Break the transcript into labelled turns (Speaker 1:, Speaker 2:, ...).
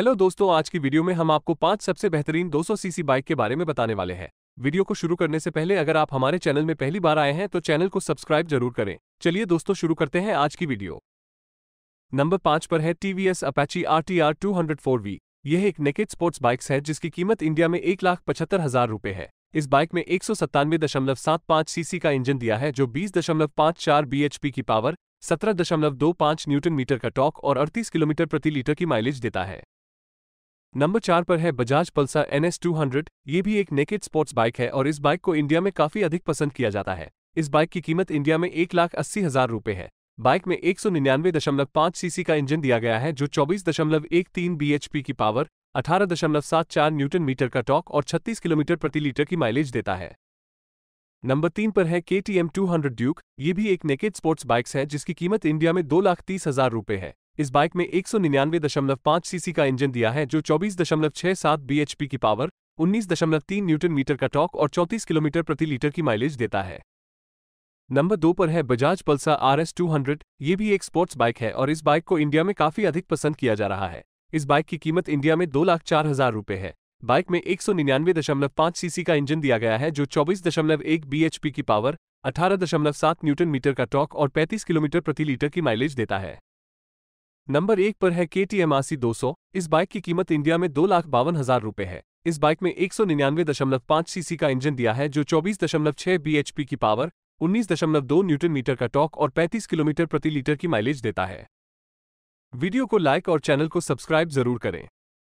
Speaker 1: hello दोस्तों आज की वीडियो में हम आपको पांच सबसे बेहतरीन 200 सीसी बाइक के बारे में बताने वाले हैं वीडियो को शुरू करने से पहले अगर आप हमारे चैनल में पहली बार आए हैं तो चैनल को सब्सक्राइब जरूर करें चलिए दोस्तों शुरू करते हैं आज की वीडियो नंबर पाँच पर है TVS Apache R T R two hundred four V यह एक नेकेट स्पोर्ट्स बाइक्स है जिसकी कीमत इंडिया में एक लाख पचहत्तर हजार रुपये है इस बाइक में एक सौ सत्तानवे दशमलव सात पाँच सीसी का इंजन दिया है जो बीस दशमलव पांच चार बीएचपी की पावर सत्रह दशमलव दो पांच न्यूटन मीटर का टॉक और अड़तीस किलोमीटर प्रति लीटर की माइलेज देता है नंबर चार पर है Bajaj Pulsar N S two hundred ये भी एक नेकेड स्पोर्ट्स बाइक है और इस बाइक को इंडिया में काफी अधिक पसंद किया जाता है इस बाइक की कीमत इंडिया में एक लाख अस्सी हजार रुपये है बाइक में एक सौ निन्यानवे दशमलव पांच सीसी का इंजन दिया गया है जो चौबीस दशमलव एक तीन बी की पावर अठारह दशमलव सात चार न्यूटन मीटर का टॉक और छत्तीस किलोमीटर प्रति लीटर की माइलेज देता है नंबर तीन पर है K T M two hundred Duke ये भी एक नेकेड स्पोर्ट्स बाइक्स है जिसकी कीमत इंडिया में दो लाख तीस हजार रुपये है इस बाइक में एक सीसी का इंजन दिया है जो 24.67 बीएचपी की पावर 19.3 न्यूटन मीटर का टॉक और 34 किलोमीटर प्रति लीटर की माइलेज देता है नंबर दो पर है बजाज पल्सा आर एस ये भी एक स्पोर्ट्स बाइक है और इस बाइक को इंडिया में काफी अधिक पसंद किया जा रहा है इस बाइक की कीमत इंडिया में दो लाख चार हजार रुपये है बाइक में एक सौ निन्यानवे दशमलव पांच सीसी का इंजन दिया गया है जो चौबीस दशमलव एक बीएचपी की पावर अठारह दशमलव सात न्यूटन मीटर का टॉक और पैंतीस किलोमीटर प्रति लीटर की माइलेज देता है नंबर एक पर है के टी एम आसी दो सौ इस बाइक की कीमत इंडिया में दो लाख बावन हजार रुपये है इस बाइक में एक सौ निन्यानवे दशमलव पाँच सीसी का इंजन दिया है जो चौबीस दशमलव छह बीएचपी की पावर उन्नीस दशमलव दो न्यूटन मीटर का टॉक और पैंतीस किलोमीटर प्रति लीटर की माइलेज देता है वीडियो को लाइक और चैनल को सब्सक्राइब जरूर करें